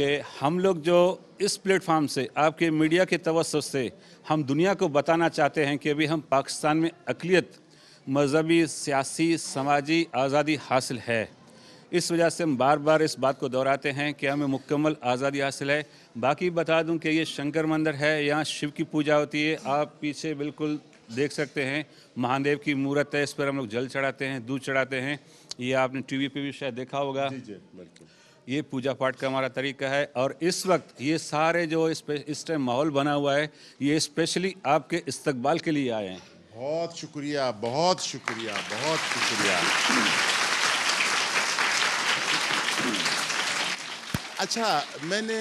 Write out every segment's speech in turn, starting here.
कि हम लोग जो इस प्लेटफार्म से आपके मीडिया के तवसत से हम दुनिया को बताना चाहते हैं कि अभी हम पाकिस्तान में अकलीत मजहबी सियासी समाजी आज़ादी हासिल है इस वजह से हम बार बार इस बात को दोहराते हैं कि हमें मुकम्मल आज़ादी हासिल है बाकी बता दूं कि ये शंकर मंदिर है यहाँ शिव की पूजा होती है आप पीछे बिल्कुल देख सकते हैं महादेव की मूर्त है इस पर हम लोग जल चढ़ाते हैं दूध चढ़ाते हैं ये आपने टीवी पे भी शायद देखा होगा जी जी, ये पूजा पाठ का हमारा तरीका है और इस वक्त ये सारे जो इस टाइम माहौल बना हुआ है ये स्पेशली आपके इस्तकबाल के लिए आए हैं बहुत शुक्रिया बहुत शुक्रिया बहुत शुक्रिया अच्छा मैंने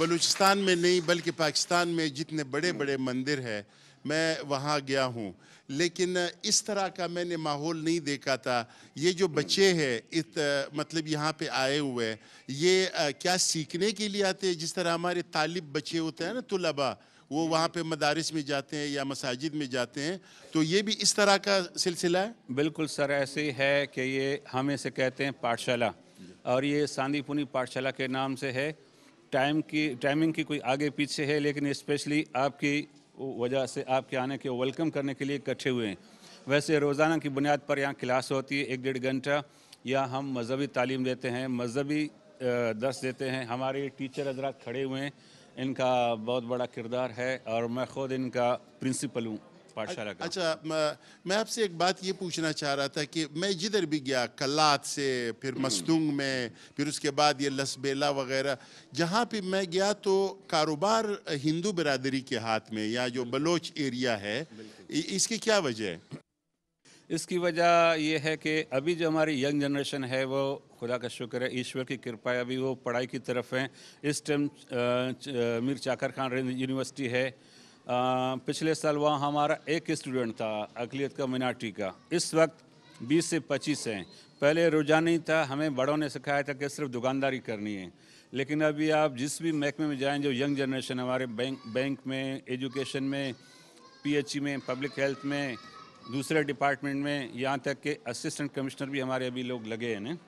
बलूचिस्तान में नहीं बल्कि पाकिस्तान में जितने बड़े बड़े मंदिर हैं मैं वहाँ गया हूँ लेकिन इस तरह का मैंने माहौल नहीं देखा था ये जो बच्चे हैं इत मतलब यहाँ पे आए हुए ये क्या सीखने के लिए आते हैं जिस तरह हमारे तालिब बच्चे होते हैं ना तलबा वो वहाँ पे मदारस में जाते हैं या मसाजिद में जाते हैं तो ये भी इस तरह का सिलसिला है बिल्कुल सर ऐसे ही है कि ये हम इसे कहते हैं पाठशाला और ये सांदीपुनी पाठशाला के नाम से है टाइम की टाइमिंग की कोई आगे पीछे है लेकिन इस्पेशली आपकी वजह से आपके आने के वेलकम करने के लिए इकट्ठे हुए हैं वैसे रोज़ाना की बुनियाद पर यहाँ क्लास होती है एक डेढ़ घंटा या हम मजहबी तालीम देते हैं मजहबी दर्स देते हैं हमारे टीचर हजरा खड़े हुए हैं इनका बहुत बड़ा किरदार है और मैं ख़ुद इनका प्रिंसिपल हूँ पाठशाला का अच्छा मैं, मैं आपसे एक बात ये पूछना चाह रहा था कि मैं जिधर भी गया कलात से फिर हम्म। मस्तूंग में फिर उसके बाद ये लसबेला वगैरह जहाँ पर मैं गया तो कारोबार हिंदू बरदरी के हाथ में या जो बलोच एरिया है इसकी क्या वजह है इसकी वजह यह है कि अभी जो हमारी यंग जनरेशन है वो खुदा का शुक्र है ईश्वर की कृपा है अभी वो पढ़ाई की तरफ हैं इस टाइम मीर चाकर खान यूनिवर्सिटी है पिछले साल वहाँ हमारा एक स्टूडेंट था अकलीत का मिनाटी का इस वक्त 20 से 25 हैं पहले रोजानी था हमें बड़ों ने सिखाया था कि सिर्फ दुकानदारी करनी है लेकिन अभी आप जिस भी महकमे में जाएं जो यंग जनरेशन हमारे बैंक बैंक में एजुकेशन में पीएचई में पब्लिक हेल्थ में दूसरे डिपार्टमेंट में यहाँ तक के असिस्टेंट कमिश्नर भी हमारे अभी लोग लगे हैं न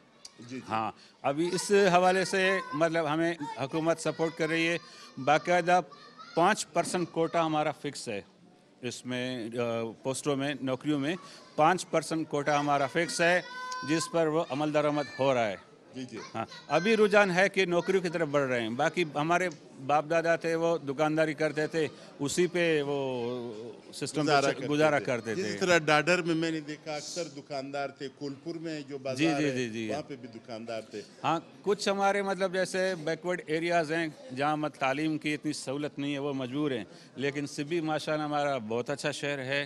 जी हाँ अभी इस हवाले से मतलब हमें हुकूमत सपोर्ट कर रही है बाकायदा पाँच परसेंट कोटा हमारा फिक्स है इसमें पोस्टों में नौकरियों में पाँच परसेंट कोटा हमारा फिक्स है जिस पर वो अमल दरामद हो रहा है जी जी हाँ अभी रुझान है कि नौकरियों की तरफ बढ़ रहे हैं बाकी हमारे बाप दादा थे वो दुकानदारी करते थे उसी पे वो सिस्टम गुजारा, करते देते थे जिस तरह डाडर में मैंने देखा अक्सर दुकानदार थे कोलपुर में जो जी जी जी जी वहाँ पे भी दुकानदार थे हाँ कुछ हमारे मतलब जैसे बैकवर्ड एरियाज हैं जहाँ मत तालीम की इतनी सहूलत नहीं है वो मजबूर हैं लेकिन सिब्बी माशा हमारा बहुत अच्छा शहर है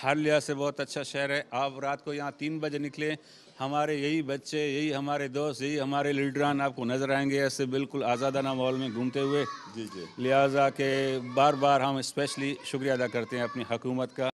हर लिहाज से बहुत अच्छा शहर है आप रात को यहाँ तीन बजे निकले हमारे यही बच्चे यही हमारे दोस्त यही हमारे लीडरान आपको नज़र आएंगे ऐसे बिल्कुल आज़ादाना माहौल में घूमते हुए जी जी लिहाजा के बार बार हम स्पेशली शुक्रिया अदा करते हैं अपनी हकूमत का